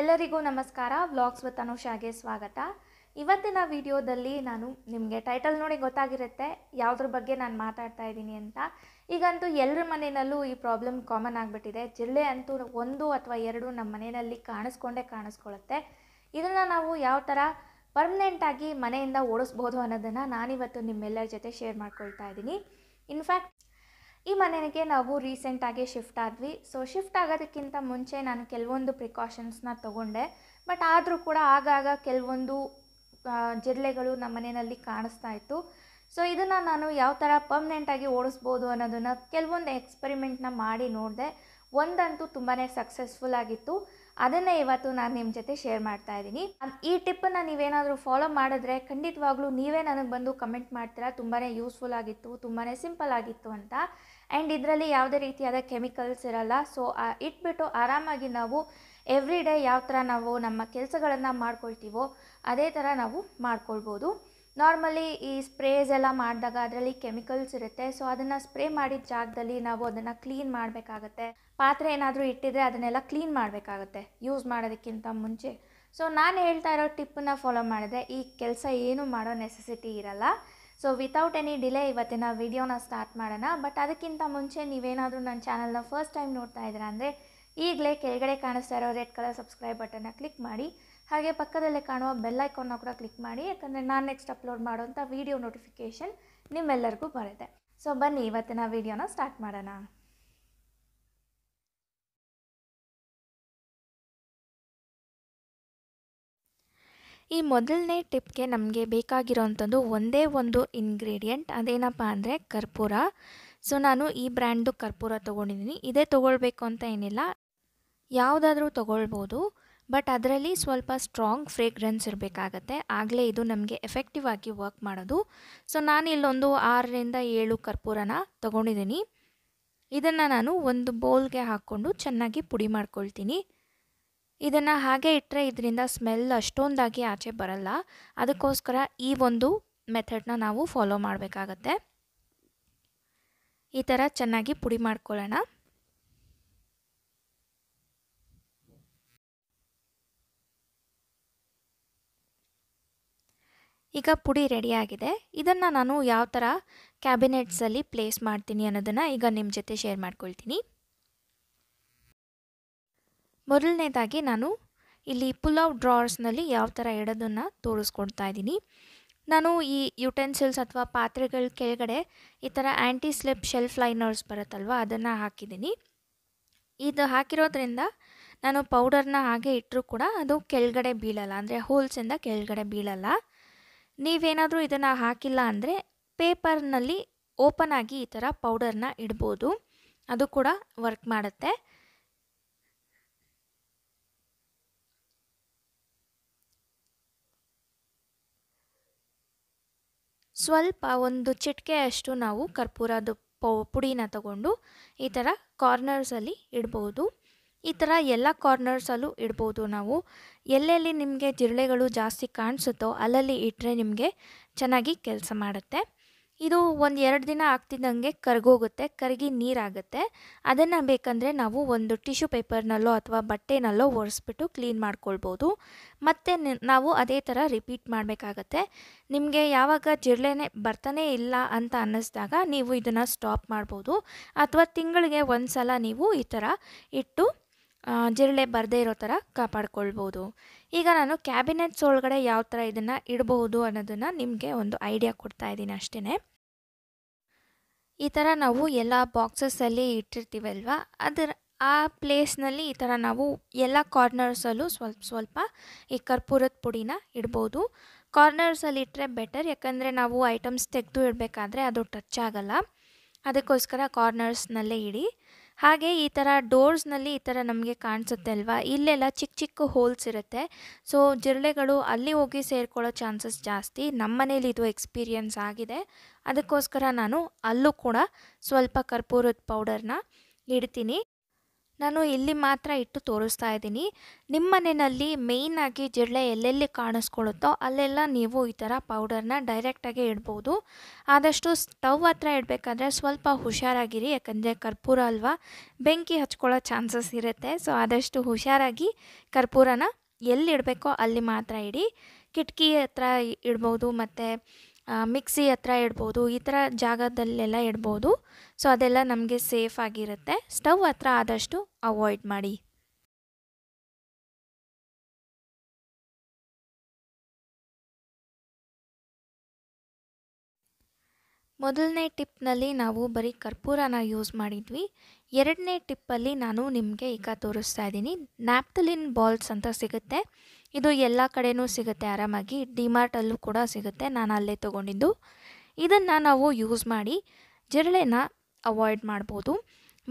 ಎಲ್ಲರಿಗೂ ನಮಸ್ಕಾರ vlogs with ಅನುಷಾಗೆ ಸ್ವಾಗತ ಇವತ್ತಿನ ವಿಡಿಯೋದಲ್ಲಿ ನಾನು ನಿಮಗೆ ಟೈಟಲ್ ನೋಡಿ ಗೊತ್ತಾಗಿರುತ್ತೆ ಯಾವುದ್ರ ಬಗ್ಗೆ ನಾನು ಮಾತಾಡ್ತಾ ಇದ್ದೀನಿ ಅಂತ ಈಗಂತೂ ಎಲ್ಲರ ಮನೆಯಲ್ಲೂ ಈ ಪ್ರಾಬ್ಲಮ್ ಕಾಮನ್ ಆಗಿಬಿಟ್ಟಿದೆ ಜಿಲ್ಲೆ ಅಂತೂ ಒಂದು ಅಥವಾ ಎರಡು ನಮ್ಮ ಮನೆಯಲ್ಲಿ ಕಾಣಿಸ್ಕೊಂಡೇ ಕಾಣಿಸ್ಕೊಳ್ಳುತ್ತೆ ಇದನ್ನು ನಾವು ಯಾವ ಥರ ಪರ್ಮನೆಂಟಾಗಿ ಮನೆಯಿಂದ ಓಡಿಸ್ಬೋದು ಅನ್ನೋದನ್ನು ನಾನಿವತ್ತು ನಿಮ್ಮೆಲ್ಲರ ಜೊತೆ ಶೇರ್ ಮಾಡ್ಕೊಳ್ತಾ ಇದ್ದೀನಿ ಇನ್ಫ್ಯಾಕ್ಟ್ ಈ ಮನೆಗೆ ನಾವು ರೀಸೆಂಟಾಗಿ ಶಿಫ್ಟ್ ಆದ್ವಿ ಸೊ ಶಿಫ್ಟ್ ಆಗೋದಕ್ಕಿಂತ ಮುಂಚೆ ನಾನು ಕೆಲವೊಂದು ಪ್ರಿಕಾಷನ್ಸ್ನ ತೊಗೊಂಡೆ ಬಟ್ ಆದರೂ ಕೂಡ ಆಗಾಗ ಕೆಲವೊಂದು ಜಿರಳೆಗಳು ನಮ್ಮ ಮನೆಯಲ್ಲಿ ಕಾಣಿಸ್ತಾ ಇತ್ತು ಸೊ ಇದನ್ನು ನಾನು ಯಾವ ಥರ ಪರ್ಮನೆಂಟಾಗಿ ಓಡಿಸ್ಬೋದು ಅನ್ನೋದನ್ನು ಕೆಲವೊಂದು ಎಕ್ಸ್ಪೆರಿಮೆಂಟ್ನ ಮಾಡಿ ನೋಡಿದೆ ಒಂದಂತೂ ತುಂಬಾ ಸಕ್ಸಸ್ಫುಲ್ ಆಗಿತ್ತು ಅದನ್ನು ಇವತ್ತು ನಾನು ನಿಮ್ಮ ಜೊತೆ ಶೇರ್ ಮಾಡ್ತಾ ಇದ್ದೀನಿ ಈ ಟಿಪ್ಪನ್ನು ನೀವೇನಾದರೂ ಫಾಲೋ ಮಾಡಿದ್ರೆ ಖಂಡಿತವಾಗ್ಲೂ ನೀವೇ ನನಗೆ ಬಂದು ಕಮೆಂಟ್ ಮಾಡ್ತೀರಾ ತುಂಬಾ ಯೂಸ್ಫುಲ್ ಆಗಿತ್ತು ತುಂಬಾ ಸಿಂಪಲ್ ಆಗಿತ್ತು ಅಂತ ಆ್ಯಂಡ್ ಇದರಲ್ಲಿ ಯಾವುದೇ ರೀತಿಯಾದ ಕೆಮಿಕಲ್ಸ್ ಇರಲ್ಲ ಸೊ ಇಟ್ಬಿಟ್ಟು ಆರಾಮಾಗಿ ನಾವು ಎವ್ರಿ ಡೇ ಯಾವ ಥರ ನಾವು ನಮ್ಮ ಕೆಲಸಗಳನ್ನು ಮಾಡ್ಕೊಳ್ತೀವೋ ಅದೇ ಥರ ನಾವು ಮಾಡ್ಕೊಳ್ಬೋದು ನಾರ್ಮಲಿ ಈ ಸ್ಪ್ರೇಸ್ ಎಲ್ಲ ಮಾಡಿದಾಗ ಅದರಲ್ಲಿ ಕೆಮಿಕಲ್ಸ್ ಇರುತ್ತೆ ಸೊ ಅದನ್ನು ಸ್ಪ್ರೇ ಮಾಡಿದ ಜಾಗದಲ್ಲಿ ನಾವು ಅದನ್ನು ಕ್ಲೀನ್ ಮಾಡಬೇಕಾಗತ್ತೆ ಪಾತ್ರೆ ಏನಾದರೂ ಇಟ್ಟಿದ್ರೆ ಅದನ್ನೆಲ್ಲ ಕ್ಲೀನ್ ಮಾಡಬೇಕಾಗತ್ತೆ ಯೂಸ್ ಮಾಡೋದಕ್ಕಿಂತ ಮುಂಚೆ ಸೊ ನಾನು ಹೇಳ್ತಾ ಇರೋ ಟಿಪ್ಪನ್ನು ಫಾಲೋ ಮಾಡಿದ್ರೆ ಈ ಕೆಲಸ ಏನೂ ಮಾಡೋ ನೆಸೆಸಿಟಿ ಇರಲ್ಲ ಸೊ ವಿತೌಟ್ ಎನಿ ಡಿಲೇ ಇವತ್ತಿನ ವಿಡಿಯೋನ ಸ್ಟಾರ್ಟ್ ಮಾಡೋಣ ಬಟ್ ಅದಕ್ಕಿಂತ ಮುಂಚೆ ನೀವೇನಾದರೂ ನನ್ನ ಚಾನಲ್ನ ಫಸ್ಟ್ ಟೈಮ್ ನೋಡ್ತಾ ಇದ್ದೀರಾ ಅಂದರೆ ಈಗಲೇ ಕೆಳಗಡೆ ಕಾಣಿಸ್ತಾ ಇರೋ ರೆಡ್ ಕಲರ್ ಸಬ್ಸ್ಕ್ರೈಬ್ ಬಟನ್ನ ಕ್ಲಿಕ್ ಮಾಡಿ ಹಾಗೆ ಪಕ್ಕದಲ್ಲೇ ಕಾಣುವ ಬೆಲ್ ಐಕಾನ್ನ ಕೂಡ ಕ್ಲಿಕ್ ಮಾಡಿ ಯಾಕಂದರೆ ನಾನು ನೆಕ್ಸ್ಟ್ ಅಪ್ಲೋಡ್ ಮಾಡುವಂಥ ವೀಡಿಯೋ ನೋಟಿಫಿಕೇಷನ್ ನಿಮ್ಮೆಲ್ಲರಿಗೂ ಬರುತ್ತೆ ಸೊ ಬನ್ನಿ ಇವತ್ತಿನ ವೀಡಿಯೋನ ಸ್ಟಾರ್ಟ್ ಮಾಡೋಣ ಈ ಮೊದಲನೇ ಟಿಪ್ಗೆ ನಮಗೆ ಬೇಕಾಗಿರೋವಂಥದ್ದು ಒಂದೇ ಒಂದು ಇಂಗ್ರೀಡಿಯೆಂಟ್ ಅದೇನಪ್ಪ ಅಂದರೆ ಕರ್ಪೂರ ಸೊ ನಾನು ಈ ಬ್ರ್ಯಾಂಡು ಕರ್ಪೂರ ತೊಗೊಂಡಿದ್ದೀನಿ ಇದೇ ತೊಗೊಳ್ಬೇಕು ಅಂತ ಏನಿಲ್ಲ ಯಾವುದಾದ್ರೂ ತೊಗೊಳ್ಬೋದು ಬಟ್ ಅದರಲ್ಲಿ ಸ್ವಲ್ಪ ಸ್ಟ್ರಾಂಗ್ ಫ್ರೇಗ್ರೆನ್ಸ್ ಇರಬೇಕಾಗತ್ತೆ ಆಗಲೇ ಇದು ನಮಗೆ ಎಫೆಕ್ಟಿವ್ ಆಗಿ ವರ್ಕ್ ಮಾಡೋದು ಸೊ ನಾನು ಇಲ್ಲೊಂದು ಆರರಿಂದ ಏಳು ಕರ್ಪೂರನ ತೊಗೊಂಡಿದ್ದೀನಿ ಇದನ್ನು ನಾನು ಒಂದು ಬೌಲ್ಗೆ ಹಾಕ್ಕೊಂಡು ಚೆನ್ನಾಗಿ ಪುಡಿ ಮಾಡ್ಕೊಳ್ತೀನಿ ಇದನ್ನು ಹಾಗೆ ಇಟ್ಟರೆ ಇದರಿಂದ ಸ್ಮೆಲ್ ಅಷ್ಟೊಂದಾಗಿ ಆಚೆ ಬರಲ್ಲ ಅದಕ್ಕೋಸ್ಕರ ಈ ಒಂದು ಮೆಥಡನ್ನ ನಾವು ಫಾಲೋ ಮಾಡಬೇಕಾಗತ್ತೆ ಈ ಥರ ಚೆನ್ನಾಗಿ ಪುಡಿ ಮಾಡ್ಕೊಳ್ಳೋಣ ಈಗ ಪುಡಿ ರೆಡಿಯಾಗಿದೆ ಇದನ್ನು ನಾನು ಯಾವ ಥರ ಕ್ಯಾಬಿನೆಟ್ಸಲ್ಲಿ ಪ್ಲೇಸ್ ಮಾಡ್ತೀನಿ ಅನ್ನೋದನ್ನು ಈಗ ನಿಮ್ಮ ಜೊತೆ ಶೇರ್ ಮಾಡ್ಕೊಳ್ತೀನಿ ಮೊದಲನೇದಾಗಿ ನಾನು ಇಲ್ಲಿ ಪುಲಾವ್ ಡ್ರಾರ್ಸ್ನಲ್ಲಿ ಯಾವ ಥರ ಇಡೋದನ್ನು ತೋರಿಸ್ಕೊಡ್ತಾ ಇದ್ದೀನಿ ನಾನು ಈ ಯುಟೆನ್ಸಿಲ್ಸ್ ಅಥವಾ ಪಾತ್ರೆಗಳ ಕೆಳಗಡೆ ಈ ಥರ ಆ್ಯಂಟಿ ಸ್ಲಿಪ್ ಶೆಲ್ಫ್ ಲೈನರ್ಸ್ ಬರುತ್ತಲ್ವ ಅದನ್ನು ಹಾಕಿದ್ದೀನಿ ಇದು ಹಾಕಿರೋದ್ರಿಂದ ನಾನು ಪೌಡರ್ನ ಹಾಗೆ ಇಟ್ಟರೂ ಕೂಡ ಅದು ಕೆಳಗಡೆ ಬೀಳಲ್ಲ ಅಂದರೆ ಹೋಲ್ಸಿಂದ ಕೆಳಗಡೆ ಬೀಳಲ್ಲ ನೀವೇನಾದರೂ ಇದನ್ನು ಹಾಕಿಲ್ಲ ಅಂದರೆ ಪೇಪರ್ನಲ್ಲಿ ಓಪನ್ ಆಗಿ ಈ ಥರ ಪೌಡರ್ನ ಇಡ್ಬೋದು ಅದು ಕೂಡ ವರ್ಕ್ ಮಾಡುತ್ತೆ ಸ್ವಲ್ಪ ಒಂದು ಚಿಟಕೆಯಷ್ಟು ನಾವು ಕರ್ಪೂರದ ಪೌ ಪುಡಿನ ತಗೊಂಡು ಈ ಥರ ಕಾರ್ನರ್ಸಲ್ಲಿ ಇಡ್ಬೋದು ಈ ಥರ ಎಲ್ಲ ಕಾರ್ನರ್ಸಲ್ಲೂ ಇಡ್ಬೋದು ನಾವು ಎಲ್ಲೆಲ್ಲಿ ನಿಮಗೆ ಜಿರಳೆಗಳು ಜಾಸ್ತಿ ಕಾಣಿಸುತ್ತೋ ಅಲ್ಲಲ್ಲಿ ಇಟ್ಟರೆ ನಿಮಗೆ ಚೆನ್ನಾಗಿ ಕೆಲಸ ಮಾಡುತ್ತೆ ಇದು ಒಂದು ಎರಡು ದಿನ ಆಗ್ತಿದ್ದಂಗೆ ಕರ್ಗೋಗುತ್ತೆ ಕರಗಿ ನೀರಾಗುತ್ತೆ ಅದನ್ನು ಬೇಕಂದರೆ ನಾವು ಒಂದು ಟಿಶ್ಯೂ ಪೇಪರ್ನಲ್ಲೋ ಅಥವಾ ಬಟ್ಟೆನಲ್ಲೋ ಒರೆಸ್ಬಿಟ್ಟು ಕ್ಲೀನ್ ಮಾಡ್ಕೊಳ್ಬೋದು ಮತ್ತು ನಾವು ಅದೇ ಥರ ರಿಪೀಟ್ ಮಾಡಬೇಕಾಗತ್ತೆ ನಿಮಗೆ ಯಾವಾಗ ಜಿರಳೆನೇ ಬರ್ತಾನೇ ಇಲ್ಲ ಅಂತ ಅನ್ನಿಸಿದಾಗ ನೀವು ಇದನ್ನು ಸ್ಟಾಪ್ ಮಾಡ್ಬೋದು ಅಥವಾ ತಿಂಗಳಿಗೆ ಒಂದು ಸಲ ನೀವು ಈ ಥರ ಇಟ್ಟು ಜಿರಳೆ ಬರದೇ ಇರೋ ಥರ ಕಾಪಾಡ್ಕೊಳ್ಬೋದು ಈಗ ನಾನು ಕ್ಯಾಬಿನೆಟ್ಸ್ ಒಳಗಡೆ ಯಾವ ಥರ ಇದನ್ನು ಇಡಬಹುದು ಅನ್ನೋದನ್ನು ನಿಮಗೆ ಒಂದು ಐಡಿಯಾ ಕೊಡ್ತಾ ಇದ್ದೀನಿ ಅಷ್ಟೇ ಈ ಥರ ನಾವು ಎಲ್ಲ ಬಾಕ್ಸಸ್ಸಲ್ಲಿ ಇಟ್ಟಿರ್ತೀವಲ್ವ ಅದರ ಆ ಪ್ಲೇಸ್ನಲ್ಲಿ ಈ ಥರ ನಾವು ಎಲ್ಲ ಕಾರ್ನರ್ಸಲ್ಲೂ ಸ್ವಲ್ಪ ಸ್ವಲ್ಪ ಈ ಕರ್ಪೂರದ ಪುಡಿನ ಇಡ್ಬೋದು ಕಾರ್ನರ್ಸಲ್ಲಿ ಇಟ್ಟರೆ ಬೆಟರ್ ಯಾಕಂದರೆ ನಾವು ಐಟಮ್ಸ್ ತೆಗೆದು ಇಡಬೇಕಾದ್ರೆ ಅದು ಟಚ್ ಆಗಲ್ಲ ಅದಕ್ಕೋಸ್ಕರ ಕಾರ್ನರ್ಸ್ನಲ್ಲೇ ಇಡಿ ಹಾಗೆ ಈ ಥರ ಡೋರ್ಸ್ನಲ್ಲಿ ಈ ಥರ ನಮಗೆ ಕಾಣಿಸುತ್ತೆ ಅಲ್ವಾ ಇಲ್ಲೆಲ್ಲ ಚಿಕ್ಕ ಚಿಕ್ಕ ಹೋಲ್ಸ್ ಇರುತ್ತೆ ಸೊ ಜಿರಳೆಗಳು ಅಲ್ಲಿ ಹೋಗಿ ಸೇರ್ಕೊಳ್ಳೋ ಚಾನ್ಸಸ್ ಜಾಸ್ತಿ ನಮ್ಮ ಮನೇಲಿ ಇದು ಎಕ್ಸ್ಪೀರಿಯನ್ಸ್ ಆಗಿದೆ ಅದಕ್ಕೋಸ್ಕರ ನಾನು ಅಲ್ಲೂ ಕೂಡ ಸ್ವಲ್ಪ ಕರ್ಪೂರದ ಪೌಡರ್ನ ಇಡ್ತೀನಿ ನಾನು ಇಲ್ಲಿ ಮಾತ್ರ ಇಟ್ಟು ತೋರಿಸ್ತಾ ಇದ್ದೀನಿ ನಿಮ್ಮ ಮನೆಯಲ್ಲಿ ಮೇಯ್ನಾಗಿ ಜಿರಳೆ ಎಲ್ಲೆಲ್ಲಿ ಕಾಣಿಸ್ಕೊಳ್ಳುತ್ತೋ ಅಲ್ಲೆಲ್ಲ ನೀವು ಈ ಥರ ಪೌಡರ್ನ ಡೈರೆಕ್ಟಾಗಿ ಇಡ್ಬೋದು ಆದಷ್ಟು ಸ್ಟವ್ ಹತ್ರ ಇಡಬೇಕಾದ್ರೆ ಸ್ವಲ್ಪ ಹುಷಾರಾಗಿರಿ ಯಾಕಂದರೆ ಕರ್ಪೂರ ಅಲ್ವಾ ಬೆಂಕಿ ಹಚ್ಕೊಳ್ಳೋ ಚಾನ್ಸಸ್ ಇರುತ್ತೆ ಸೊ ಆದಷ್ಟು ಹುಷಾರಾಗಿ ಕರ್ಪೂರನ ಎಲ್ಲಿ ಇಡಬೇಕೋ ಅಲ್ಲಿ ಮಾತ್ರ ಇಡಿ ಕಿಟಕಿ ಹತ್ರ ಇಡ್ಬೋದು ಮತ್ತು ಮಿಕ್ಸಿ ಹತ್ರ ಇಡ್ಬೋದು ಈ ಥರ ಜಾಗದಲ್ಲೆಲ್ಲ ಇಡ್ಬೋದು ಸೊ ಅದೆಲ್ಲ ನಮಗೆ ಸೇಫ್ ಆಗಿರುತ್ತೆ ಸ್ಟವ್ ಹತ್ರ ಆದಷ್ಟು ಅವಾಯ್ಡ್ ಮಾಡಿ ಮೊದಲನೇ ಟಿಪ್ನಲ್ಲಿ ನಾವು ಬರೀ ಕರ್ಪೂರನ ಯೂಸ್ ಮಾಡಿದ್ವಿ ಎರಡನೇ ಟಿಪ್ಪಲ್ಲಿ ನಾನು ನಿಮಗೆ ಈಗ ತೋರಿಸ್ತಾ ಇದ್ದೀನಿ ನ್ಯಾಪ್ತಲಿನ್ ಬಾಲ್ಸ್ ಅಂತ ಸಿಗುತ್ತೆ ಇದು ಎಲ್ಲ ಕಡೆಯೂ ಸಿಗುತ್ತೆ ಆರಾಮಾಗಿ ಡಿಮಾರ್ಟಲ್ಲೂ ಕೂಡ ಸಿಗುತ್ತೆ ನಾನು ಅಲ್ಲೇ ತೊಗೊಂಡಿದ್ದು ಇದನ್ನು ನಾವು ಯೂಸ್ ಮಾಡಿ ಜಿರಳೆನ ಅವಾಯ್ಡ್ ಮಾಡ್ಬೋದು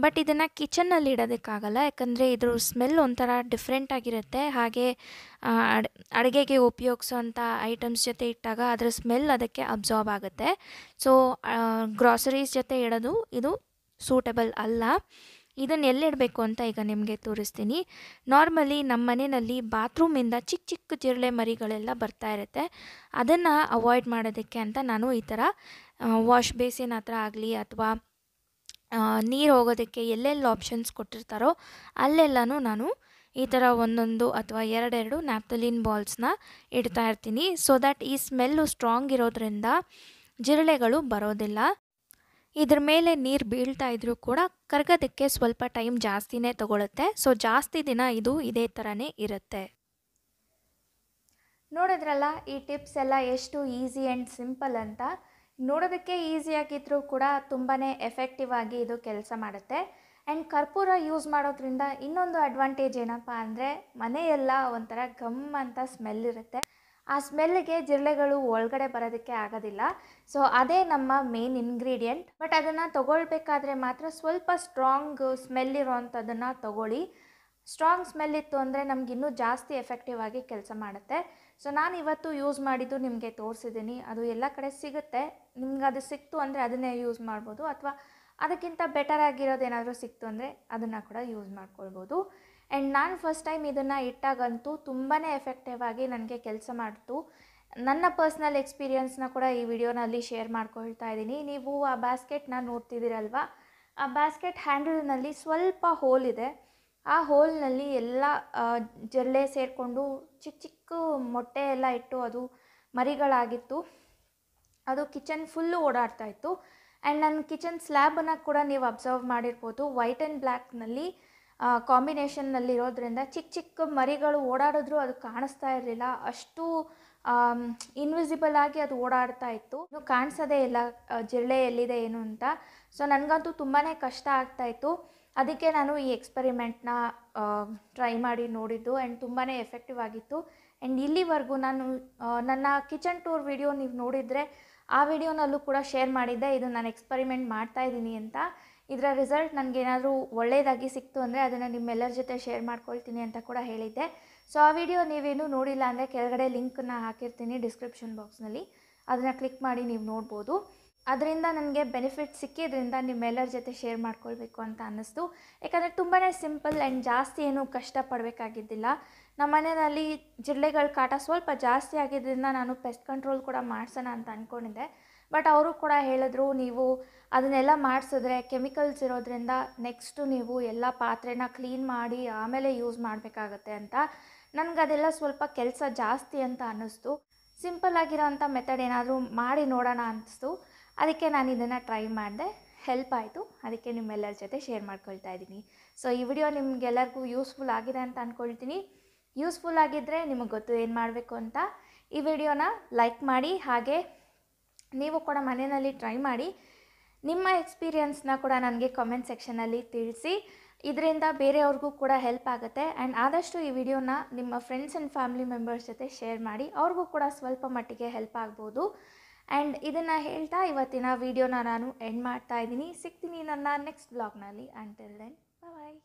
ಬಟ್ ಇದನ್ನು ಕಿಚನ್ನಲ್ಲಿ ಇಡೋದಕ್ಕಾಗಲ್ಲ ಯಾಕಂದರೆ ಇದ್ರ ಸ್ಮೆಲ್ ಒಂಥರ ಡಿಫ್ರೆಂಟ್ ಆಗಿರುತ್ತೆ ಹಾಗೆ ಅಡುಗೆಗೆ ಉಪಯೋಗಿಸೋಂಥ ಐಟಮ್ಸ್ ಜೊತೆ ಇಟ್ಟಾಗ ಅದರ ಸ್ಮೆಲ್ ಅದಕ್ಕೆ ಅಬ್ಸಾರ್ಬ್ ಆಗುತ್ತೆ ಸೊ ಗ್ರಾಸರೀಸ್ ಜೊತೆ ಇಡೋದು ಇದು ಸೂಟಬಲ್ ಅಲ್ಲ ಇದನ್ನು ಎಲ್ಲಿಡಬೇಕು ಅಂತ ಈಗ ನಿಮಗೆ ತೋರಿಸ್ತೀನಿ ನಾರ್ಮಲಿ ನಮ್ಮ ಮನೆಯಲ್ಲಿ ಬಾತ್ರೂಮಿಂದ ಚಿಕ್ಕ ಚಿಕ್ಕ ಜಿರಳೆ ಮರಿಗಳೆಲ್ಲ ಬರ್ತಾ ಇರುತ್ತೆ ಅದನ್ನು ಅವಾಯ್ಡ್ ಮಾಡೋದಕ್ಕೆ ಅಂತ ನಾನು ಈ ಥರ ವಾಶ್ ಬೇಸಿನ್ ಹತ್ರ ಆಗಲಿ ಅಥವಾ ನೀರು ಹೋಗೋದಕ್ಕೆ ಎಲ್ಲೆಲ್ಲಿ ಆಪ್ಷನ್ಸ್ ಕೊಟ್ಟಿರ್ತಾರೋ ಅಲ್ಲೆಲ್ಲನೂ ನಾನು ಈ ಥರ ಒಂದೊಂದು ಅಥವಾ ಎರಡೆರಡು ನ್ಯಾಪ್ತಲಿನ್ ಬಾಲ್ಸ್ನ ಇಡ್ತಾ ಇರ್ತೀನಿ ಸೊ ದ್ಯಾಟ್ ಈ ಸ್ಮೆಲ್ಲು ಸ್ಟ್ರಾಂಗ್ ಇರೋದ್ರಿಂದ ಜಿರಳೆಗಳು ಬರೋದಿಲ್ಲ ಇದ್ರ ಮೇಲೆ ನೀರು ಬೀಳ್ತಾ ಇದ್ರೂ ಕೂಡ ಕರ್ಗದಕ್ಕೆ ಸ್ವಲ್ಪ ಟೈಮ್ ಜಾಸ್ತಿನೇ ತಗೊಳುತ್ತೆ ಸೊ ಜಾಸ್ತಿ ದಿನ ಇದು ಇದೇ ಥರನೇ ಇರುತ್ತೆ ನೋಡಿದ್ರಲ್ಲ ಈ ಟಿಪ್ಸ್ ಎಲ್ಲ ಎಷ್ಟು ಈಸಿ ಆ್ಯಂಡ್ ಸಿಂಪಲ್ ಅಂತ ನೋಡೋದಕ್ಕೆ ಈಸಿಯಾಗಿದ್ದರೂ ಕೂಡ ತುಂಬಾ ಎಫೆಕ್ಟಿವ್ ಆಗಿ ಇದು ಕೆಲಸ ಮಾಡುತ್ತೆ ಆ್ಯಂಡ್ ಕರ್ಪೂರ ಯೂಸ್ ಮಾಡೋದ್ರಿಂದ ಇನ್ನೊಂದು ಅಡ್ವಾಂಟೇಜ್ ಏನಪ್ಪ ಅಂದರೆ ಮನೆಯೆಲ್ಲ ಒಂಥರ ಘಮ್ ಅಂತ ಸ್ಮೆಲ್ ಇರುತ್ತೆ ಆ ಸ್ಮೆಲ್ಗೆ ಜಿರಳೆಗಳು ಒಳಗಡೆ ಬರೋದಕ್ಕೆ ಆಗೋದಿಲ್ಲ ಸೊ ಅದೇ ನಮ್ಮ ಮೇನ್ ಇಂಗ್ರೀಡಿಯೆಂಟ್ ಬಟ್ ಅದನ್ನು ತೊಗೊಳ್ಬೇಕಾದ್ರೆ ಮಾತ್ರ ಸ್ವಲ್ಪ ಸ್ಟ್ರಾಂಗ್ ಸ್ಮೆಲ್ ಅಂಥದ್ದನ್ನು ತೊಗೊಳ್ಳಿ ಸ್ಟ್ರಾಂಗ್ ಸ್ಮೆಲ್ ಇತ್ತು ಅಂದರೆ ನಮ್ಗೆ ಇನ್ನೂ ಜಾಸ್ತಿ ಎಫೆಕ್ಟಿವ್ ಆಗಿ ಕೆಲಸ ಮಾಡುತ್ತೆ ಸೊ ನಾನು ಇವತ್ತು ಯೂಸ್ ಮಾಡಿದ್ದು ನಿಮಗೆ ತೋರಿಸಿದ್ದೀನಿ ಅದು ಎಲ್ಲ ಕಡೆ ಸಿಗುತ್ತೆ ನಿಮ್ಗೆ ಅದು ಸಿಕ್ತು ಅಂದರೆ ಅದನ್ನೇ ಯೂಸ್ ಮಾಡ್ಬೋದು ಅಥವಾ ಅದಕ್ಕಿಂತ ಬೆಟರ್ ಆಗಿರೋದೇನಾದರೂ ಏನಾದರೂ ಸಿಕ್ತು ಅಂದರೆ ಅದನ್ನು ಕೂಡ ಯೂಸ್ ಮಾಡ್ಕೊಳ್ಬೋದು ಆ್ಯಂಡ್ ನಾನು ಫಸ್ಟ್ ಟೈಮ್ ಇದನ್ನು ಇಟ್ಟಾಗಂತೂ ತುಂಬಾ ಎಫೆಕ್ಟಿವ್ ಆಗಿ ನನಗೆ ಕೆಲಸ ಮಾಡ್ತು ನನ್ನ ಪರ್ಸ್ನಲ್ ಎಕ್ಸ್ಪೀರಿಯನ್ಸ್ನ ಕೂಡ ಈ ವಿಡಿಯೋನಲ್ಲಿ ಶೇರ್ ಮಾಡ್ಕೊಳ್ತಾ ಇದ್ದೀನಿ ನೀವು ಆ ಬ್ಯಾಸ್ಕೆಟ್ನ ನೋಡ್ತಿದ್ದೀರಲ್ವ ಆ ಬ್ಯಾಸ್ಕೆಟ್ ಹ್ಯಾಂಡಲ್ನಲ್ಲಿ ಸ್ವಲ್ಪ ಹೋಲ್ ಇದೆ ಆ ಹೋಲ್ನಲ್ಲಿ ಎಲ್ಲ ಜರಳೆ ಸೇರಿಕೊಂಡು ಚಿಕ್ಕ ಚಿಕ್ಕ ಮೊಟ್ಟೆ ಎಲ್ಲ ಇಟ್ಟು ಅದು ಮರಿಗಳಾಗಿತ್ತು ಅದು ಕಿಚನ್ ಫುಲ್ಲು ಓಡಾಡ್ತಾ ಇತ್ತು ಆ್ಯಂಡ್ ನನ್ನ ಕಿಚನ್ ಸ್ಲ್ಯಾಬನ್ನು ಕೂಡ ನೀವು ಅಬ್ಸರ್ವ್ ಮಾಡಿರ್ಬೋದು ವೈಟ್ ಆ್ಯಂಡ್ ಬ್ಲ್ಯಾಕ್ನಲ್ಲಿ ಕಾಂಬಿನೇಷನ್ನಲ್ಲಿರೋದ್ರಿಂದ ಚಿಕ್ಕ ಚಿಕ್ಕ ಮರಿಗಳು ಓಡಾಡಿದ್ರೂ ಅದು ಕಾಣಿಸ್ತಾ ಇರಲಿಲ್ಲ ಅಷ್ಟು ಇನ್ವಿಸಿಬಲ್ ಆಗಿ ಅದು ಓಡಾಡ್ತಾ ಇತ್ತು ಇನ್ನು ಕಾಣಿಸೋದೇ ಇಲ್ಲ ಜಿರಳೆ ಎಲ್ಲಿದೆ ಏನು ಅಂತ ಸೊ ನನಗಂತೂ ತುಂಬಾ ಕಷ್ಟ ಆಗ್ತಾಯಿತ್ತು ಅದಕ್ಕೆ ನಾನು ಈ ಎಕ್ಸ್ಪೆರಿಮೆಂಟ್ನ ಟ್ರೈ ಮಾಡಿ ನೋಡಿದ್ದು ಆ್ಯಂಡ್ ತುಂಬಾ ಎಫೆಕ್ಟಿವ್ ಆಗಿತ್ತು ಆ್ಯಂಡ್ ಇಲ್ಲಿವರೆಗೂ ನಾನು ನನ್ನ ಕಿಚನ್ ಟೂರ್ ವಿಡಿಯೋ ನೀವು ನೋಡಿದರೆ ಆ ವಿಡಿಯೋನಲ್ಲೂ ಕೂಡ ಶೇರ್ ಮಾಡಿದ್ದೆ ಇದು ನಾನು ಎಕ್ಸ್ಪೆರಿಮೆಂಟ್ ಮಾಡ್ತಾ ಇದ್ದೀನಿ ಅಂತ ಇದರ ರಿಸಲ್ಟ್ ನನಗೇನಾದರೂ ಒಳ್ಳೆಯದಾಗಿ ಸಿಕ್ತು ಅಂದರೆ ಅದನ್ನು ನಿಮ್ಮೆಲ್ಲರ ಜೊತೆ ಶೇರ್ ಮಾಡ್ಕೊಳ್ತೀನಿ ಅಂತ ಕೂಡ ಹೇಳಿದ್ದೆ ಸೊ ಆ ವಿಡಿಯೋ ನೀವೇನು ನೋಡಿಲ್ಲ ಅಂದರೆ ಕೆಳಗಡೆ ಲಿಂಕನ್ನು ಹಾಕಿರ್ತೀನಿ ಡಿಸ್ಕ್ರಿಪ್ಷನ್ ಬಾಕ್ಸ್ನಲ್ಲಿ ಅದನ್ನು ಕ್ಲಿಕ್ ಮಾಡಿ ನೀವು ನೋಡ್ಬೋದು ಅದರಿಂದ ನನಗೆ ಬೆನಿಫಿಟ್ ಸಿಕ್ಕಿದ್ರಿಂದ ನಿಮ್ಮೆಲ್ಲರ ಜೊತೆ ಶೇರ್ ಮಾಡ್ಕೊಳ್ಬೇಕು ಅಂತ ಅನ್ನಿಸ್ತು ಯಾಕಂದರೆ ತುಂಬಾ ಸಿಂಪಲ್ ಆ್ಯಂಡ್ ಜಾಸ್ತಿ ಏನೂ ಕಷ್ಟಪಡಬೇಕಾಗಿದ್ದಿಲ್ಲ ನಮ್ಮ ಮನೆಯಲ್ಲಿ ಜಿರಳೆಗಳ ಕಾಟ ಸ್ವಲ್ಪ ಜಾಸ್ತಿ ಆಗಿದ್ದರಿಂದ ನಾನು ಪೆಸ್ಟ್ ಕಂಟ್ರೋಲ್ ಕೂಡ ಮಾಡಿಸೋಣ ಅಂತ ಅಂದ್ಕೊಂಡಿದ್ದೆ ಬಟ್ ಅವರು ಕೂಡ ಹೇಳಿದ್ರು ನೀವು ಅದನ್ನೆಲ್ಲ ಮಾಡಿಸಿದ್ರೆ ಕೆಮಿಕಲ್ಸ್ ಇರೋದ್ರಿಂದ ನೆಕ್ಸ್ಟು ನೀವು ಎಲ್ಲ ಪಾತ್ರೆನ ಕ್ಲೀನ್ ಮಾಡಿ ಆಮೇಲೆ ಯೂಸ್ ಮಾಡಬೇಕಾಗತ್ತೆ ಅಂತ ಅದೆಲ್ಲ ಸ್ವಲ್ಪ ಕೆಲಸ ಜಾಸ್ತಿ ಅಂತ ಅನ್ನಿಸ್ತು ಸಿಂಪಲ್ ಆಗಿರೋಂಥ ಮೆಥಡ್ ಏನಾದರೂ ಮಾಡಿ ನೋಡೋಣ ಅನ್ನಿಸ್ತು ಅದಕ್ಕೆ ನಾನು ಇದನ್ನು ಟ್ರೈ ಮಾಡಿದೆ ಹೆಲ್ಪ್ ಆಯಿತು ಅದಕ್ಕೆ ನಿಮ್ಮೆಲ್ಲರ ಜೊತೆ ಶೇರ್ ಮಾಡ್ಕೊಳ್ತಾ ಇದ್ದೀನಿ ಸೊ ಈ ವಿಡಿಯೋ ನಿಮ್ಗೆಲ್ಲರಿಗೂ ಯೂಸ್ಫುಲ್ ಆಗಿದೆ ಅಂತ ಅಂದ್ಕೊಳ್ತೀನಿ ಯೂಸ್ಫುಲ್ ಆಗಿದ್ದರೆ ನಿಮಗೆ ಗೊತ್ತು ಏನು ಮಾಡಬೇಕು ಅಂತ ಈ ವಿಡಿಯೋನ ಲೈಕ್ ಮಾಡಿ ಹಾಗೆ ನೀವು ಕೂಡ ಮನೆಯಲ್ಲಿ ಟ್ರೈ ಮಾಡಿ ನಿಮ್ಮ ಎಕ್ಸ್ಪೀರಿಯನ್ಸ್ನ ಕೂಡ ನನಗೆ ಕಾಮೆಂಟ್ ಸೆಕ್ಷನಲ್ಲಿ ತಿಳಿಸಿ ಇದರಿಂದ ಬೇರೆಯವ್ರಿಗೂ ಕೂಡ ಹೆಲ್ಪ್ ಆಗುತ್ತೆ ಆ್ಯಂಡ್ ಆದಷ್ಟು ಈ ವಿಡಿಯೋನ ನಿಮ್ಮ ಫ್ರೆಂಡ್ಸ್ ಆ್ಯಂಡ್ ಫ್ಯಾಮಿಲಿ ಮೆಂಬರ್ಸ್ ಜೊತೆ ಶೇರ್ ಮಾಡಿ ಅವ್ರಿಗೂ ಕೂಡ ಸ್ವಲ್ಪ ಮಟ್ಟಿಗೆ ಹೆಲ್ಪ್ ಆಗ್ಬೋದು ಆ್ಯಂಡ್ ಇದನ್ನು ಹೇಳ್ತಾ ಇವತ್ತಿನ ವಿಡಿಯೋನ ನಾನು ಎಂಡ್ ಮಾಡ್ತಾ ಇದ್ದೀನಿ ಸಿಗ್ತೀನಿ ನನ್ನ ನೆಕ್ಸ್ಟ್ ಬ್ಲಾಗ್ನಲ್ಲಿ ಅಂಟಿಲ್ ದೆನ್ ಬಾಯ್